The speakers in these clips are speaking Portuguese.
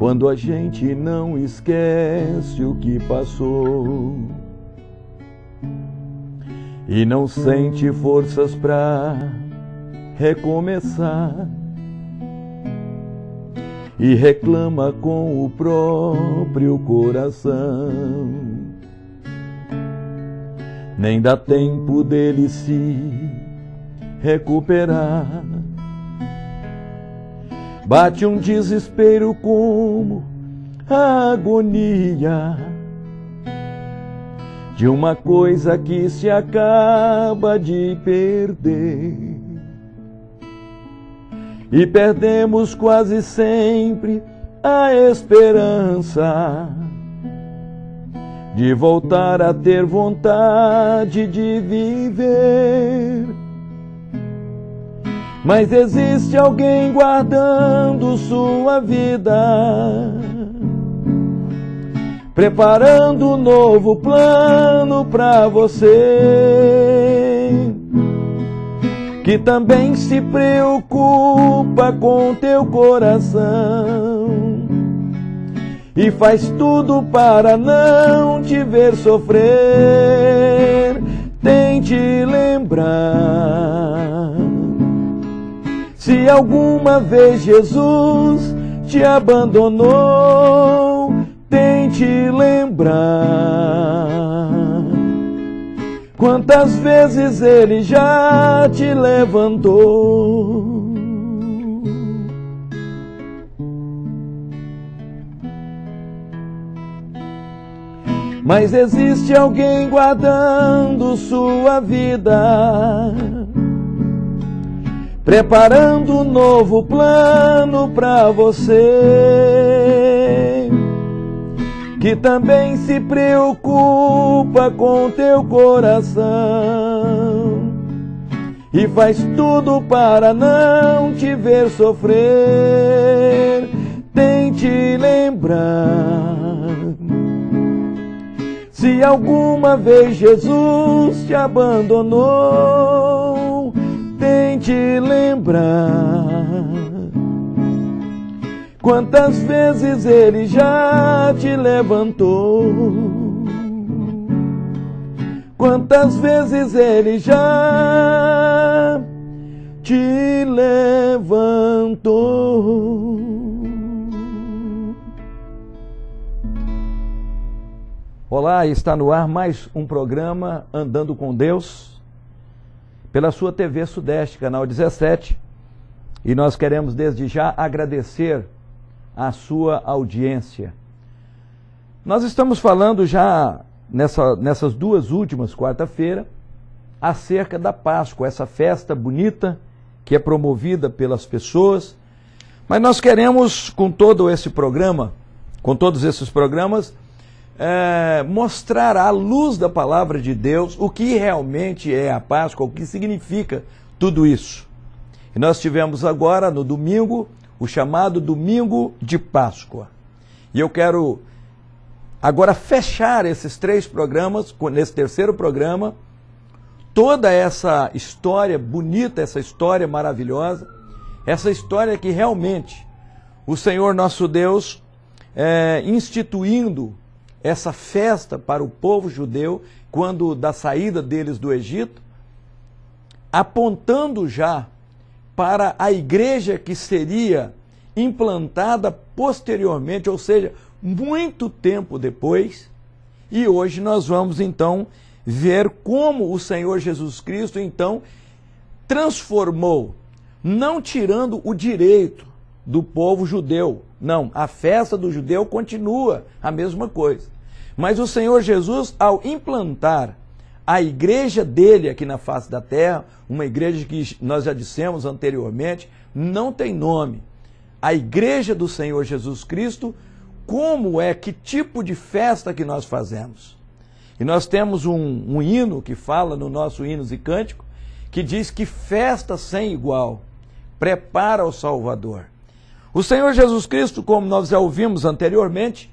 quando a gente não esquece o que passou e não sente forças para recomeçar e reclama com o próprio coração. Nem dá tempo dele se recuperar. Bate um desespero como a agonia de uma coisa que se acaba de perder. E perdemos quase sempre a esperança de voltar a ter vontade de viver. Mas existe alguém guardando sua vida, preparando um novo plano para você, que também se preocupa com teu coração e faz tudo para não te ver sofrer. Tente lembrar se alguma vez Jesus te abandonou, tente lembrar. Quantas vezes ele já te levantou? Mas existe alguém guardando sua vida preparando um novo plano para você. Que também se preocupa com teu coração e faz tudo para não te ver sofrer. Tente lembrar se alguma vez Jesus te abandonou te lembrar quantas vezes ele já te levantou, quantas vezes ele já te levantou. Olá, está no ar mais um programa Andando com Deus pela sua TV Sudeste, canal 17. E nós queremos desde já agradecer a sua audiência. Nós estamos falando já nessa, nessas duas últimas quarta-feira acerca da Páscoa, essa festa bonita que é promovida pelas pessoas. Mas nós queremos, com todo esse programa, com todos esses programas, é, mostrar à luz da palavra de Deus o que realmente é a Páscoa, o que significa tudo isso. E nós tivemos agora, no domingo, o chamado Domingo de Páscoa. E eu quero agora fechar esses três programas, nesse terceiro programa, toda essa história bonita, essa história maravilhosa, essa história que realmente o Senhor nosso Deus, é, instituindo essa festa para o povo judeu, quando da saída deles do Egito, apontando já para a igreja que seria implantada posteriormente, ou seja, muito tempo depois. E hoje nós vamos então ver como o Senhor Jesus Cristo então transformou, não tirando o direito, do povo judeu. Não, a festa do judeu continua a mesma coisa. Mas o Senhor Jesus, ao implantar a igreja dele aqui na face da terra, uma igreja que nós já dissemos anteriormente, não tem nome. A igreja do Senhor Jesus Cristo, como é, que tipo de festa que nós fazemos? E nós temos um, um hino que fala no nosso Hinos e Cântico, que diz que festa sem igual prepara o Salvador. O Senhor Jesus Cristo, como nós já ouvimos anteriormente,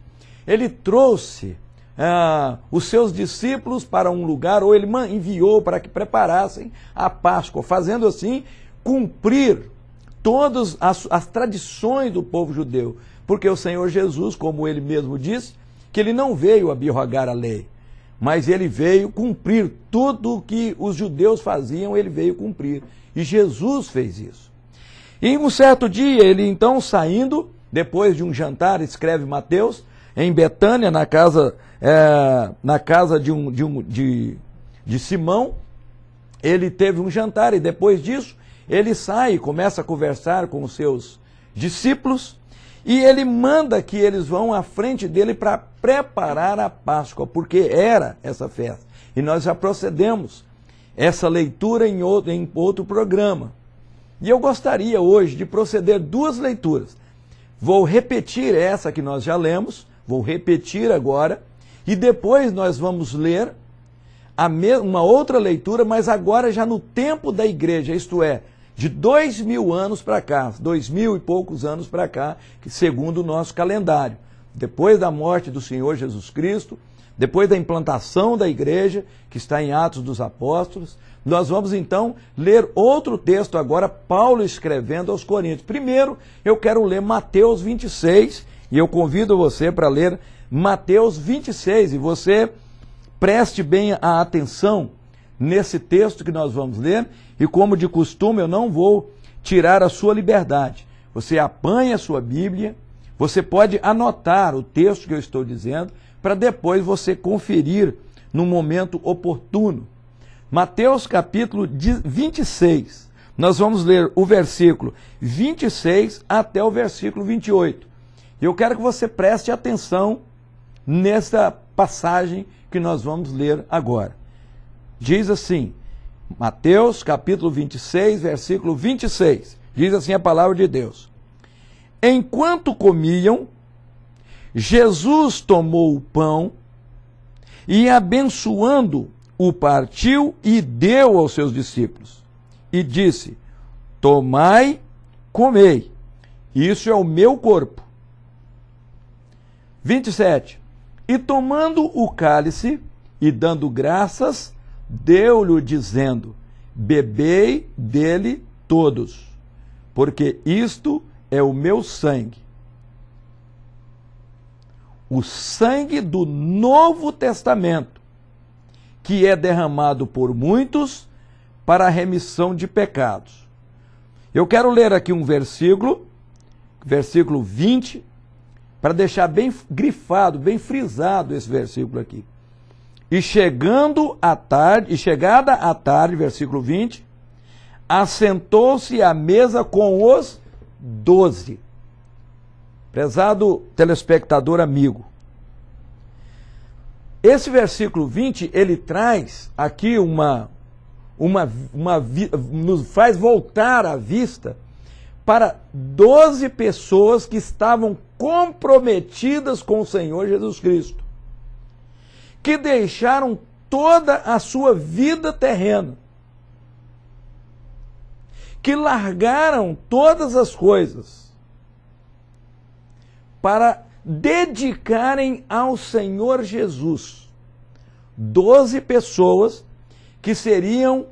ele trouxe ah, os seus discípulos para um lugar, ou ele enviou para que preparassem a Páscoa, fazendo assim cumprir todas as, as tradições do povo judeu. Porque o Senhor Jesus, como ele mesmo disse, que ele não veio abirrogar a lei, mas ele veio cumprir tudo o que os judeus faziam, ele veio cumprir. E Jesus fez isso. E um certo dia, ele então saindo, depois de um jantar, escreve Mateus, em Betânia, na casa, é, na casa de, um, de, um, de, de Simão, ele teve um jantar e depois disso ele sai e começa a conversar com os seus discípulos e ele manda que eles vão à frente dele para preparar a Páscoa, porque era essa festa. E nós já procedemos essa leitura em outro, em outro programa. E eu gostaria hoje de proceder duas leituras. Vou repetir essa que nós já lemos, vou repetir agora, e depois nós vamos ler uma outra leitura, mas agora já no tempo da igreja, isto é, de dois mil anos para cá, dois mil e poucos anos para cá, segundo o nosso calendário. Depois da morte do Senhor Jesus Cristo, depois da implantação da igreja, que está em Atos dos Apóstolos, nós vamos então ler outro texto agora, Paulo escrevendo aos Coríntios. Primeiro, eu quero ler Mateus 26, e eu convido você para ler Mateus 26, e você preste bem a atenção nesse texto que nós vamos ler, e como de costume, eu não vou tirar a sua liberdade. Você apanha a sua Bíblia, você pode anotar o texto que eu estou dizendo, para depois você conferir no momento oportuno. Mateus capítulo 26. Nós vamos ler o versículo 26 até o versículo 28. Eu quero que você preste atenção nessa passagem que nós vamos ler agora. Diz assim: Mateus capítulo 26, versículo 26. Diz assim a palavra de Deus: Enquanto comiam, Jesus tomou o pão e, abençoando, o partiu e deu aos seus discípulos. E disse: Tomai, comei, isso é o meu corpo. 27. E tomando o cálice e dando graças, deu-lhe, dizendo: Bebei dele todos, porque isto é o meu sangue. O sangue do Novo Testamento que é derramado por muitos para a remissão de pecados. Eu quero ler aqui um versículo, versículo 20, para deixar bem grifado, bem frisado esse versículo aqui. E chegando à tarde, e chegada à tarde, versículo 20, assentou-se à mesa com os doze. Prezado telespectador amigo, esse versículo 20, ele traz aqui uma, uma, uma nos faz voltar a vista para 12 pessoas que estavam comprometidas com o Senhor Jesus Cristo, que deixaram toda a sua vida terrena, que largaram todas as coisas para dedicarem ao Senhor Jesus. Doze pessoas que seriam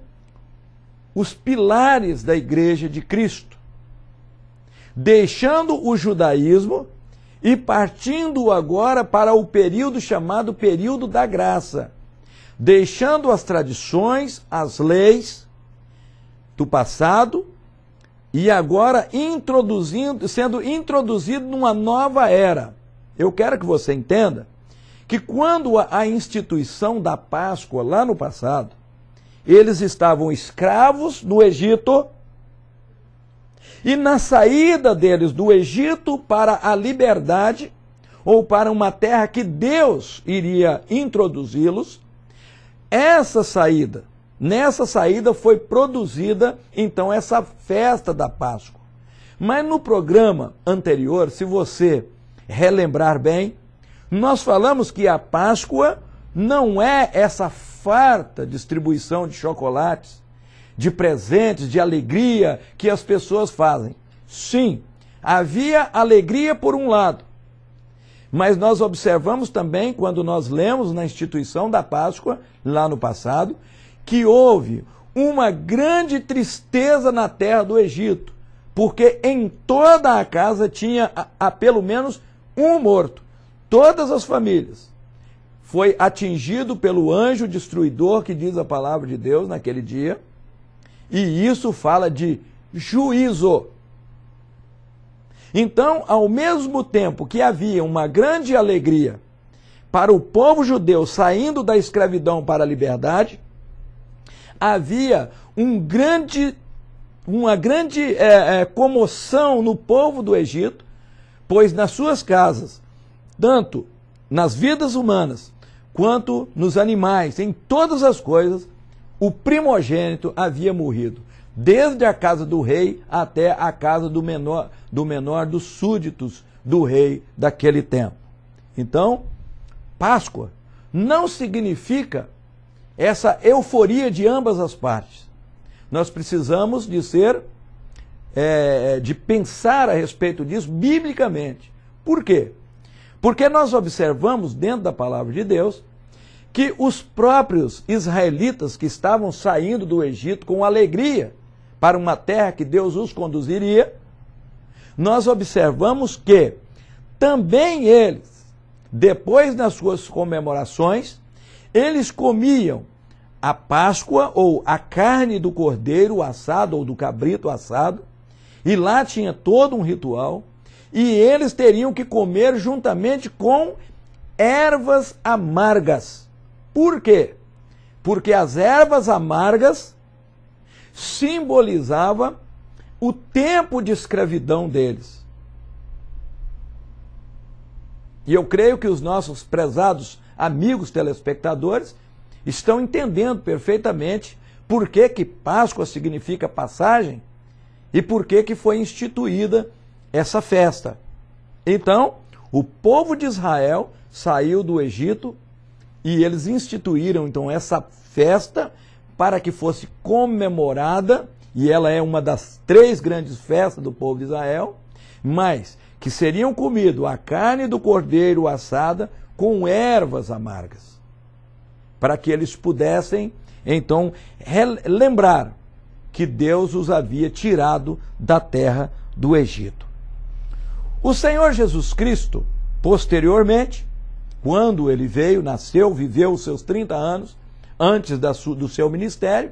os pilares da Igreja de Cristo, deixando o judaísmo e partindo agora para o período chamado período da graça, deixando as tradições, as leis do passado e agora introduzindo, sendo introduzido numa nova era eu quero que você entenda que quando a instituição da Páscoa lá no passado, eles estavam escravos no Egito e na saída deles do Egito para a liberdade ou para uma terra que Deus iria introduzi-los, essa saída, nessa saída foi produzida então essa festa da Páscoa. Mas no programa anterior, se você relembrar bem, nós falamos que a Páscoa não é essa farta distribuição de chocolates, de presentes, de alegria que as pessoas fazem. Sim, havia alegria por um lado, mas nós observamos também, quando nós lemos na instituição da Páscoa, lá no passado, que houve uma grande tristeza na terra do Egito, porque em toda a casa tinha a, a pelo menos um morto. Todas as famílias foi atingido pelo anjo destruidor que diz a palavra de Deus naquele dia. E isso fala de juízo. Então, ao mesmo tempo que havia uma grande alegria para o povo judeu saindo da escravidão para a liberdade, havia um grande, uma grande é, é, comoção no povo do Egito pois nas suas casas, tanto nas vidas humanas quanto nos animais, em todas as coisas, o primogênito havia morrido, desde a casa do rei até a casa do menor, do menor dos súditos do rei daquele tempo. Então, Páscoa não significa essa euforia de ambas as partes. Nós precisamos de ser é, é, de pensar a respeito disso biblicamente. Por quê? Porque nós observamos dentro da palavra de Deus que os próprios israelitas que estavam saindo do Egito com alegria para uma terra que Deus os conduziria, nós observamos que também eles, depois das suas comemorações, eles comiam a Páscoa ou a carne do cordeiro assado ou do cabrito assado, e lá tinha todo um ritual, e eles teriam que comer juntamente com ervas amargas. Por quê? Porque as ervas amargas simbolizava o tempo de escravidão deles. E eu creio que os nossos prezados amigos telespectadores estão entendendo perfeitamente por que, que Páscoa significa passagem e por que, que foi instituída essa festa. Então, o povo de Israel saiu do Egito e eles instituíram então essa festa para que fosse comemorada, e ela é uma das três grandes festas do povo de Israel, mas que seriam comido a carne do cordeiro assada com ervas amargas, para que eles pudessem então lembrar que Deus os havia tirado da terra do Egito. O Senhor Jesus Cristo, posteriormente, quando ele veio, nasceu, viveu os seus 30 anos, antes do seu ministério,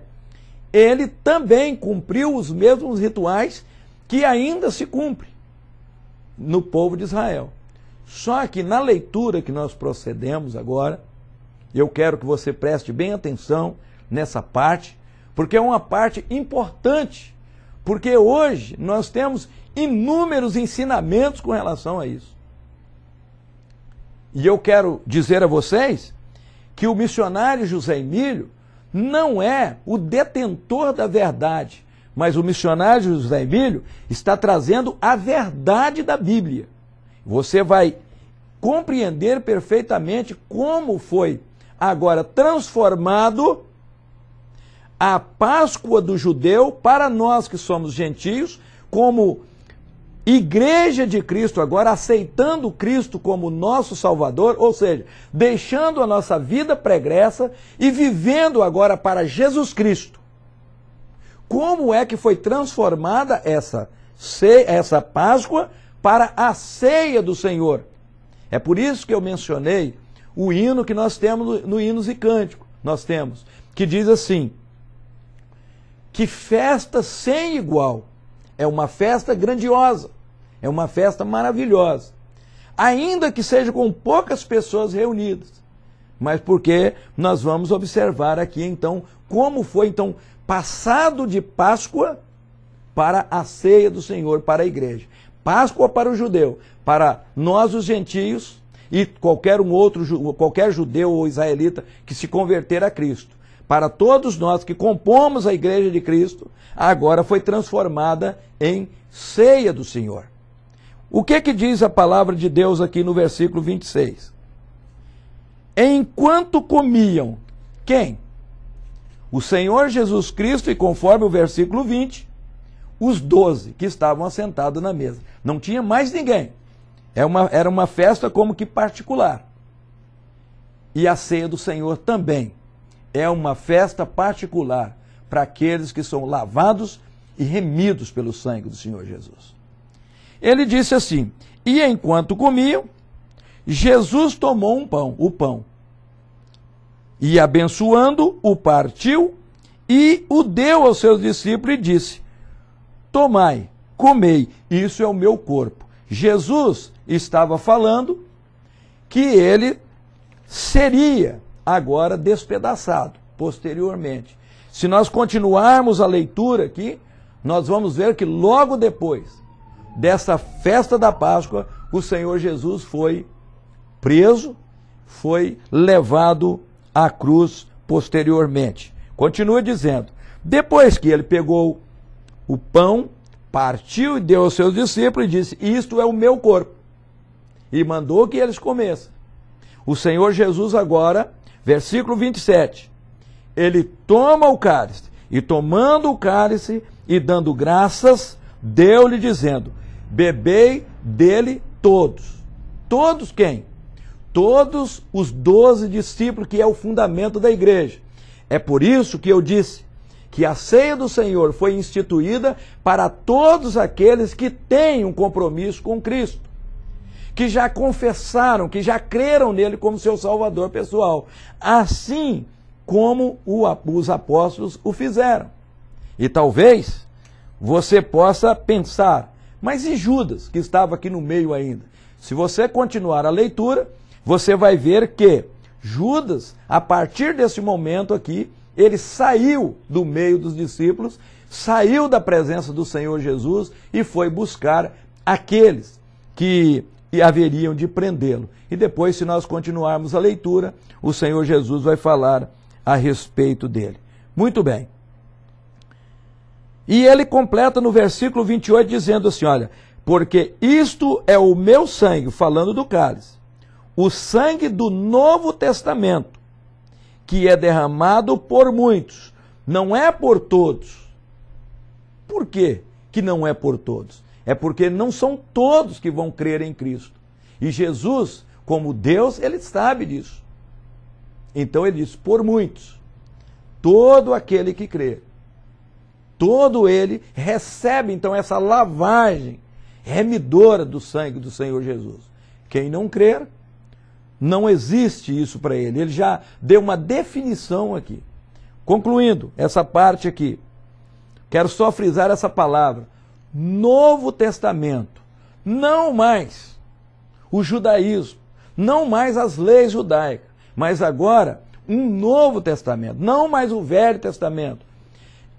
ele também cumpriu os mesmos rituais que ainda se cumpre no povo de Israel. Só que na leitura que nós procedemos agora, eu quero que você preste bem atenção nessa parte, porque é uma parte importante. Porque hoje nós temos inúmeros ensinamentos com relação a isso. E eu quero dizer a vocês que o missionário José Emílio não é o detentor da verdade, mas o missionário José Emílio está trazendo a verdade da Bíblia. Você vai compreender perfeitamente como foi agora transformado a Páscoa do judeu para nós que somos gentios, como Igreja de Cristo, agora aceitando Cristo como nosso Salvador, ou seja, deixando a nossa vida pregressa e vivendo agora para Jesus Cristo. Como é que foi transformada essa, essa Páscoa para a ceia do Senhor? É por isso que eu mencionei o hino que nós temos no, no Hinos e Cântico. Nós temos, que diz assim: que festa sem igual. É uma festa grandiosa. É uma festa maravilhosa. Ainda que seja com poucas pessoas reunidas. Mas porque nós vamos observar aqui então como foi então passado de Páscoa para a ceia do Senhor para a igreja. Páscoa para o judeu, para nós os gentios e qualquer um outro qualquer judeu ou israelita que se converter a Cristo para todos nós que compomos a Igreja de Cristo, agora foi transformada em ceia do Senhor. O que que diz a palavra de Deus aqui no versículo 26? Enquanto comiam, quem? O Senhor Jesus Cristo, e conforme o versículo 20, os doze que estavam assentados na mesa. Não tinha mais ninguém. Era é uma, era uma festa como que particular. E a ceia do Senhor também é uma festa particular para aqueles que são lavados e remidos pelo sangue do Senhor Jesus. Ele disse assim: E enquanto comiam, Jesus tomou um pão, o pão, e abençoando, o partiu e o deu aos seus discípulos e disse: Tomai, comei, isso é o meu corpo. Jesus estava falando que ele seria agora despedaçado, posteriormente. Se nós continuarmos a leitura aqui, nós vamos ver que logo depois dessa festa da Páscoa, o Senhor Jesus foi preso, foi levado à cruz posteriormente. Continua dizendo: depois que ele pegou o pão, partiu e deu aos seus discípulos e disse: Isto é o meu corpo. E mandou que eles comessem. O Senhor Jesus agora Versículo 27. Ele toma o cálice e tomando o cálice e dando graças, deu-lhe dizendo: Bebei dele todos. Todos quem? Todos os doze discípulos, que é o fundamento da igreja. É por isso que eu disse que a ceia do Senhor foi instituída para todos aqueles que têm um compromisso com Cristo que já confessaram, que já creram nele como seu salvador pessoal, assim como os apóstolos o fizeram. E talvez você possa pensar, mas e Judas, que estava aqui no meio ainda? Se você continuar a leitura, você vai ver que Judas, a partir desse momento aqui, ele saiu do meio dos discípulos, saiu da presença do Senhor Jesus e foi buscar aqueles que e haveriam de prendê-lo. E depois, se nós continuarmos a leitura, o Senhor Jesus vai falar a respeito dele. Muito bem. E ele completa no versículo 28 dizendo assim: Olha, porque isto é o meu sangue, falando do cálice, o sangue do Novo Testamento, que é derramado por muitos, não é por todos. Por quê que não é por todos? É porque não são todos que vão crer em Cristo. E Jesus, como Deus, ele sabe disso. Então ele diz: por muitos, todo aquele que crê, todo ele recebe então essa lavagem remidora do sangue do Senhor Jesus. Quem não crer, não existe isso para ele. Ele já deu uma definição aqui. Concluindo essa parte aqui, quero só frisar essa palavra. Novo Testamento, não mais o judaísmo, não mais as leis judaicas, mas agora um Novo Testamento, não mais o Velho Testamento.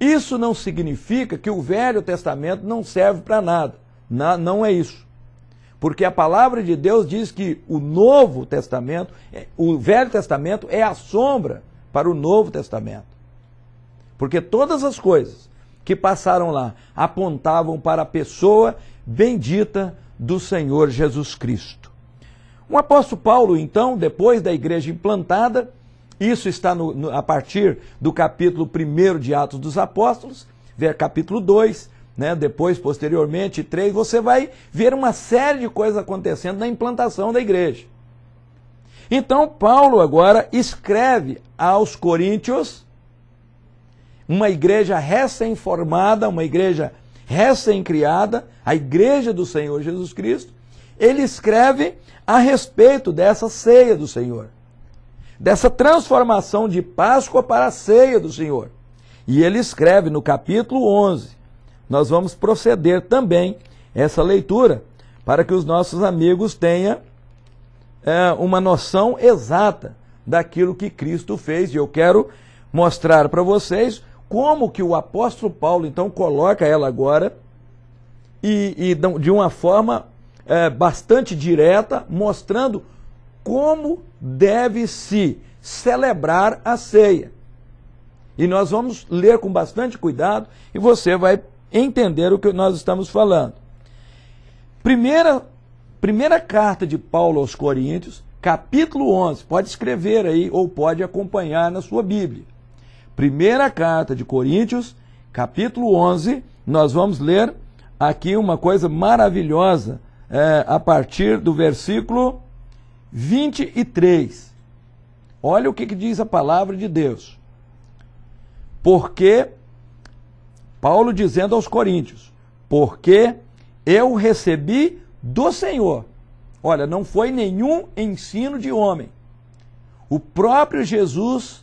Isso não significa que o Velho Testamento não serve para nada. não é isso. Porque a palavra de Deus diz que o Novo Testamento, é, o Velho Testamento é a sombra para o Novo Testamento. Porque todas as coisas que passaram lá apontavam para a pessoa bendita do Senhor Jesus Cristo. O apóstolo Paulo, então, depois da igreja implantada, isso está no, no, a partir do capítulo 1 de Atos dos Apóstolos, ver capítulo 2, né, depois, posteriormente, 3, você vai ver uma série de coisas acontecendo na implantação da igreja. Então, Paulo agora escreve aos coríntios uma igreja recém-formada, uma igreja recém-criada, a igreja do Senhor Jesus Cristo, ele escreve a respeito dessa ceia do Senhor, dessa transformação de Páscoa para a ceia do Senhor. E ele escreve no capítulo 11. Nós vamos proceder também essa leitura para que os nossos amigos tenham é, uma noção exata daquilo que Cristo fez. E eu quero mostrar para vocês como que o apóstolo Paulo então coloca ela agora e, e de uma forma é, bastante direta, mostrando como deve se celebrar a ceia. E nós vamos ler com bastante cuidado e você vai entender o que nós estamos falando. Primeira, primeira carta de Paulo aos Coríntios, capítulo 11. Pode escrever aí ou pode acompanhar na sua Bíblia. Primeira carta de Coríntios, capítulo 11, nós vamos ler aqui uma coisa maravilhosa é, a partir do versículo 23. Olha o que, que diz a palavra de Deus. Porque, Paulo dizendo aos Coríntios, porque eu recebi do Senhor. Olha, não foi nenhum ensino de homem. O próprio Jesus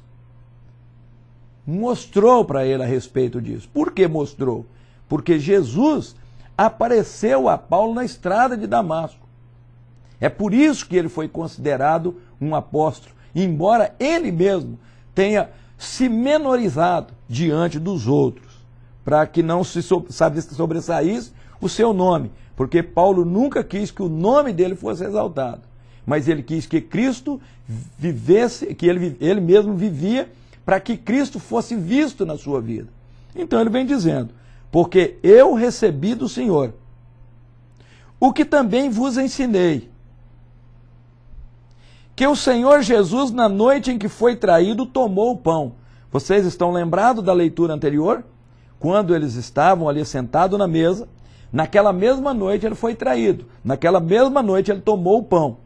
mostrou para ele a respeito disso. Por que mostrou? Porque Jesus apareceu a Paulo na estrada de Damasco. É por isso que ele foi considerado um apóstolo, embora ele mesmo tenha se menorizado diante dos outros, para que não se sobressaísse o seu nome, porque Paulo nunca quis que o nome dele fosse exaltado, mas ele quis que Cristo vivesse, que ele, ele mesmo vivia para que Cristo fosse visto na sua vida. Então ele vem dizendo: Porque eu recebi do Senhor o que também vos ensinei. Que o Senhor Jesus, na noite em que foi traído, tomou o pão. Vocês estão lembrados da leitura anterior? Quando eles estavam ali sentados na mesa, naquela mesma noite ele foi traído, naquela mesma noite ele tomou o pão.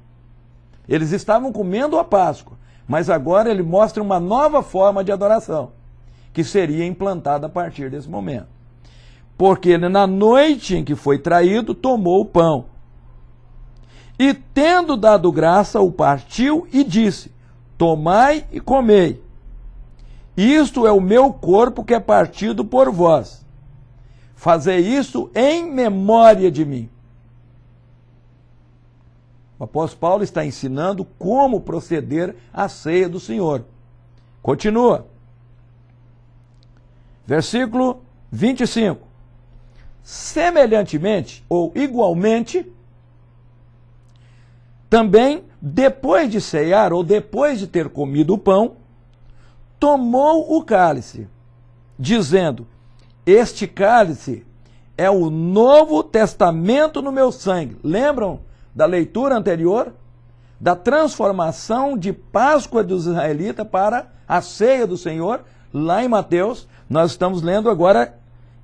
Eles estavam comendo a Páscoa. Mas agora ele mostra uma nova forma de adoração, que seria implantada a partir desse momento. Porque ele, na noite em que foi traído, tomou o pão. E tendo dado graça, o partiu e disse: Tomai e comei. Isto é o meu corpo que é partido por vós. Fazei isto em memória de mim. O apóstolo Paulo está ensinando como proceder à ceia do Senhor. Continua. Versículo 25. Semelhantemente ou igualmente, também depois de ceiar ou depois de ter comido o pão, tomou o cálice, dizendo: Este cálice é o novo testamento no meu sangue. Lembram da leitura anterior, da transformação de Páscoa dos israelitas para a ceia do Senhor, lá em Mateus, nós estamos lendo agora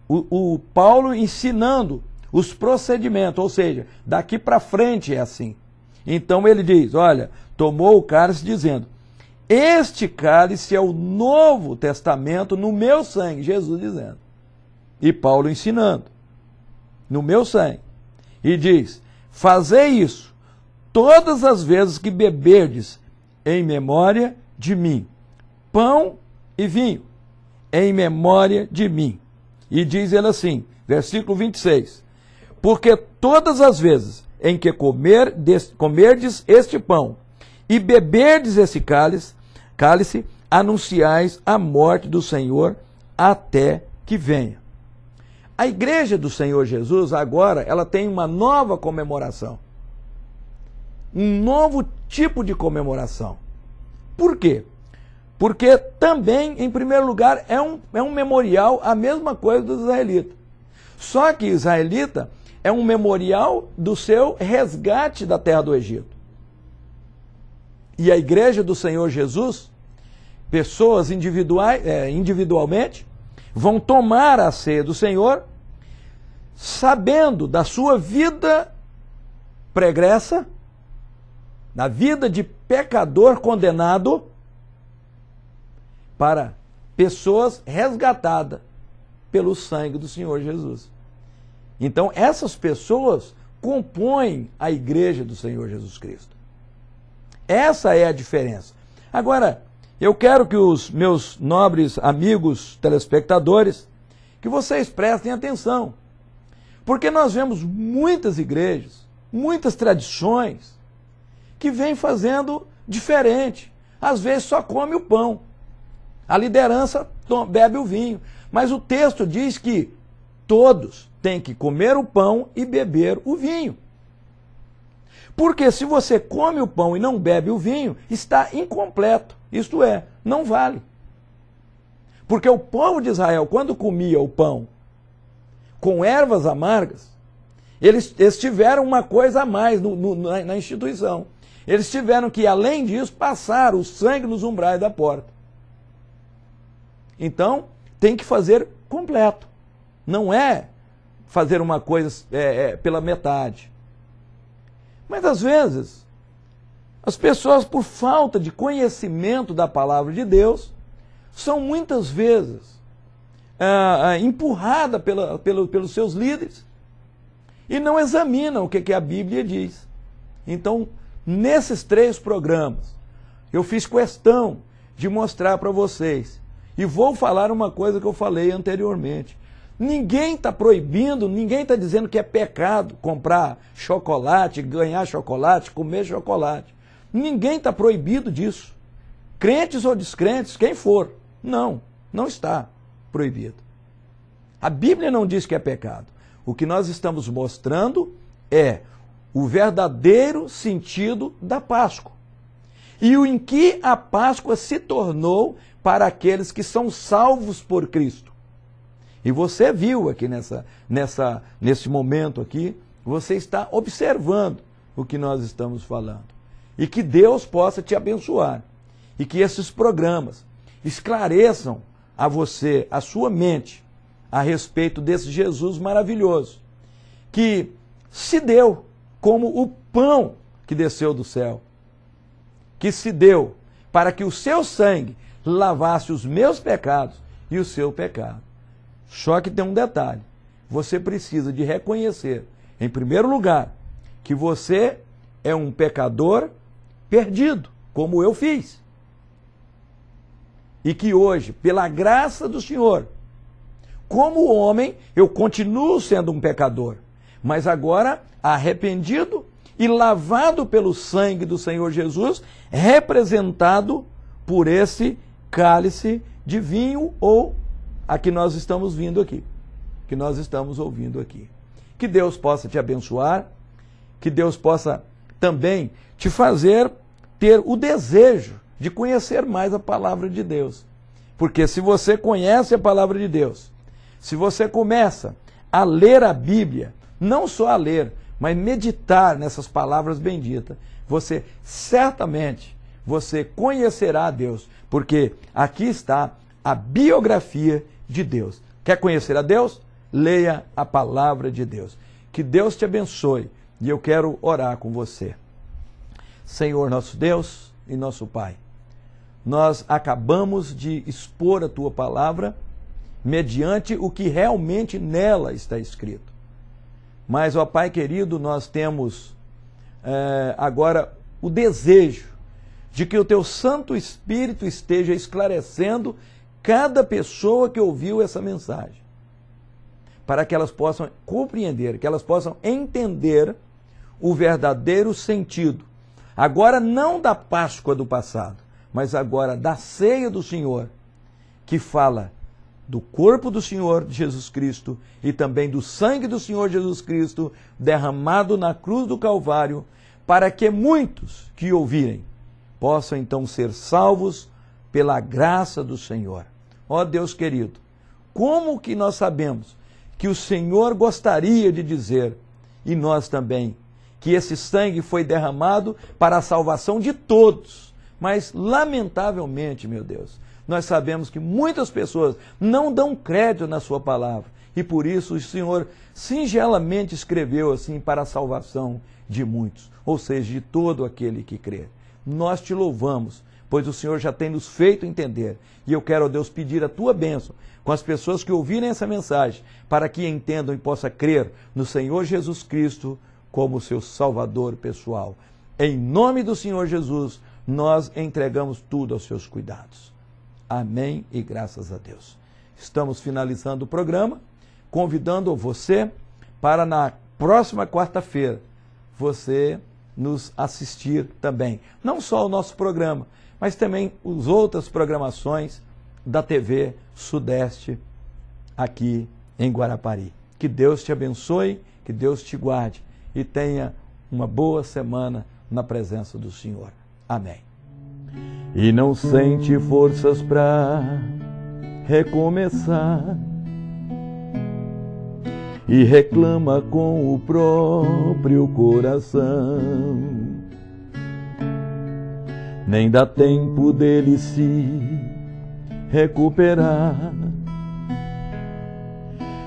o, o Paulo ensinando os procedimentos, ou seja, daqui para frente é assim. Então ele diz: Olha, tomou o cálice dizendo: Este cálice é o novo testamento no meu sangue, Jesus dizendo. E Paulo ensinando: No meu sangue. E diz: Fazei isso todas as vezes que beberdes em memória de mim. Pão e vinho em memória de mim. E diz ele assim, versículo 26. Porque todas as vezes em que comer des, comerdes este pão e beberdes esse cálice, cálice, anunciais a morte do Senhor até que venha. A igreja do Senhor Jesus agora, ela tem uma nova comemoração. Um novo tipo de comemoração. Por quê? Porque também, em primeiro lugar, é um, é um memorial, a mesma coisa dos israelitas. Só que israelita é um memorial do seu resgate da terra do Egito. E a igreja do Senhor Jesus, pessoas individuais, eh, individualmente, vão tomar a ceia do Senhor sabendo da sua vida pregressa, da vida de pecador condenado, para pessoas resgatadas pelo sangue do Senhor Jesus. Então, essas pessoas compõem a igreja do Senhor Jesus Cristo. Essa é a diferença. Agora, eu quero que os meus nobres amigos telespectadores, que vocês prestem atenção. Porque nós vemos muitas igrejas, muitas tradições que vêm fazendo diferente. Às vezes só come o pão. A liderança bebe o vinho. Mas o texto diz que todos têm que comer o pão e beber o vinho. Porque se você come o pão e não bebe o vinho, está incompleto. Isto é, não vale. Porque o povo de Israel, quando comia o pão com ervas amargas, eles, eles tiveram uma coisa a mais no, no, na, na instituição. Eles tiveram que, além disso, passar o sangue nos umbrais da porta. Então, tem que fazer completo. Não é fazer uma coisa é, é, pela metade. Mas às vezes, as pessoas, por falta de conhecimento da palavra de Deus, são muitas vezes ah, ah, empurrada pela, pelo, pelos seus líderes e não examinam o que, que a Bíblia diz. Então, nesses três programas, eu fiz questão de mostrar para vocês. E vou falar uma coisa que eu falei anteriormente. Ninguém está proibindo, ninguém está dizendo que é pecado comprar chocolate, ganhar chocolate, comer chocolate. Ninguém está proibido disso. Crentes ou descrentes, quem for. Não, não está proibido. A Bíblia não diz que é pecado. O que nós estamos mostrando é o verdadeiro sentido da Páscoa. E o em que a Páscoa se tornou para aqueles que são salvos por Cristo. E você viu aqui nessa, nessa, nesse momento aqui, você está observando o que nós estamos falando. E que Deus possa te abençoar. E que esses programas esclareçam a você, a sua mente, a respeito desse Jesus maravilhoso, que se deu como o pão que desceu do céu, que se deu para que o seu sangue lavasse os meus pecados e o seu pecado. Só que tem um detalhe: você precisa de reconhecer, em primeiro lugar, que você é um pecador perdido, como eu fiz. E que hoje, pela graça do Senhor, como homem, eu continuo sendo um pecador, mas agora arrependido e lavado pelo sangue do Senhor Jesus, representado por esse cálice de vinho ou a que nós estamos vindo aqui, que nós estamos ouvindo aqui. Que Deus possa te abençoar, que Deus possa também te fazer ter o desejo de conhecer mais a palavra de Deus. Porque se você conhece a palavra de Deus, se você começa a ler a Bíblia, não só a ler, mas meditar nessas palavras benditas, você certamente você conhecerá a Deus, porque aqui está a biografia de Deus. Quer conhecer a Deus? Leia a palavra de Deus. Que Deus te abençoe e eu quero orar com você. Senhor nosso Deus e nosso Pai nós acabamos de expor a tua palavra mediante o que realmente nela está escrito. Mas, ó Pai querido, nós temos é, agora o desejo de que o teu Santo Espírito esteja esclarecendo cada pessoa que ouviu essa mensagem, para que elas possam compreender, que elas possam entender o verdadeiro sentido, agora não da Páscoa do passado, mas agora da ceia do Senhor, que fala do corpo do Senhor Jesus Cristo e também do sangue do Senhor Jesus Cristo derramado na cruz do Calvário, para que muitos que ouvirem possam então ser salvos pela graça do Senhor. Ó Deus querido, como que nós sabemos que o Senhor gostaria de dizer, e nós também, que esse sangue foi derramado para a salvação de todos? Mas, lamentavelmente, meu Deus, nós sabemos que muitas pessoas não dão crédito na Sua palavra. E por isso o Senhor singelamente escreveu assim para a salvação de muitos, ou seja, de todo aquele que crê. Nós te louvamos, pois o Senhor já tem nos feito entender. E eu quero, ó Deus, pedir a tua bênção com as pessoas que ouvirem essa mensagem, para que entendam e possa crer no Senhor Jesus Cristo como seu Salvador pessoal. Em nome do Senhor Jesus, nós entregamos tudo aos seus cuidados. Amém e graças a Deus. Estamos finalizando o programa, convidando você para na próxima quarta-feira você nos assistir também. Não só o nosso programa, mas também as outras programações da TV Sudeste aqui em Guarapari. Que Deus te abençoe, que Deus te guarde e tenha uma boa semana na presença do Senhor. Amém. E não sente forças para recomeçar e reclama com o próprio coração. Nem dá tempo dele se recuperar.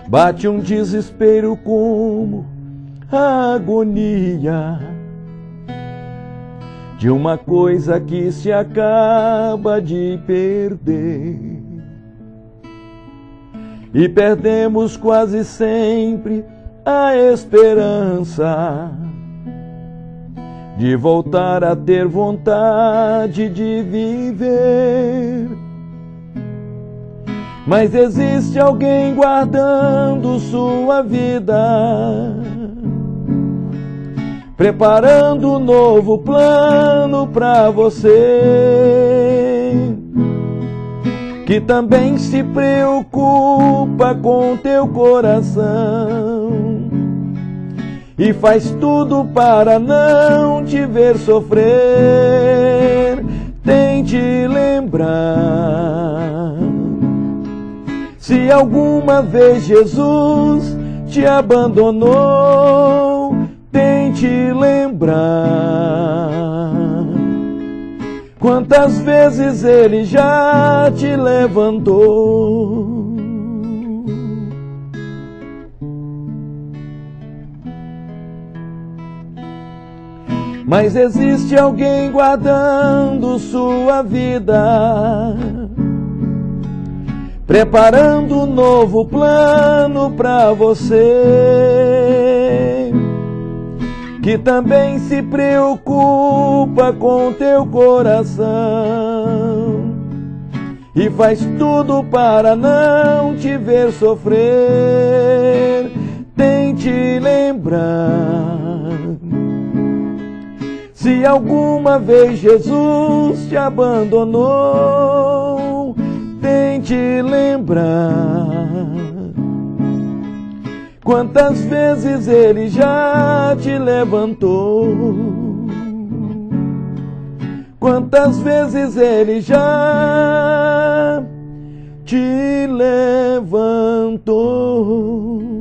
Bate um desespero como a agonia de uma coisa que se acaba de perder. E perdemos quase sempre a esperança de voltar a ter vontade de viver. Mas existe alguém guardando sua vida preparando um novo plano para você. Que também se preocupa com teu coração e faz tudo para não te ver sofrer. Tente lembrar se alguma vez Jesus te abandonou te lembrar. Quantas vezes ele já te levantou? Mas existe alguém guardando sua vida, preparando um novo plano para você que também se preocupa com teu coração e faz tudo para não te ver sofrer. Tente lembrar se alguma vez Jesus te abandonou. Tente lembrar Quantas vezes ele já te levantou? Quantas vezes ele já te levantou?